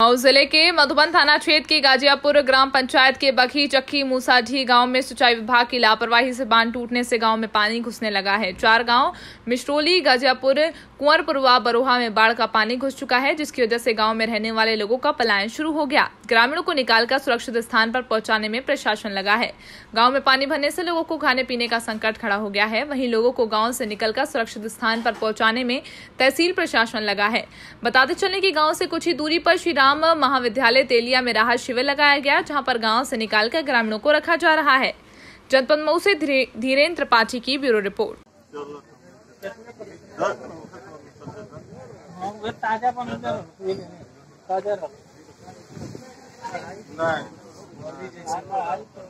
मऊ जिले के मधुबन थाना क्षेत्र के गाजियापुर ग्राम पंचायत के बखी चक्की मूसाढी गांव में सिंचाई विभाग की लापरवाही से बांध टूटने से गांव में पानी घुसने लगा है चार गांव मिश्रोली गाजियापुर कुंवरपुर व बरोहा में बाढ़ का पानी घुस चुका है जिसकी वजह से गांव में रहने वाले लोगों का पलायन शुरू हो गया ग्रामीणों को निकालकर सुरक्षित स्थान पर पहुंचाने में प्रशासन लगा है गाँव में पानी भरने से लोगों को खाने पीने का संकट खड़ा हो गया है वहीं लोगों को गाँव से निकलकर सुरक्षित स्थान पर पहुंचाने में तहसील प्रशासन लगा है बताते चले की गाँव से कुछ ही दूरी पर श्री ग्राम महाविद्यालय तेलिया में राहत शिविर लगाया गया जहां पर गांव से निकालकर ग्रामीणों को रखा जा रहा है जनपद मऊ से धीरेन्द्र त्रिपाठी की ब्यूरो रिपोर्ट ताजा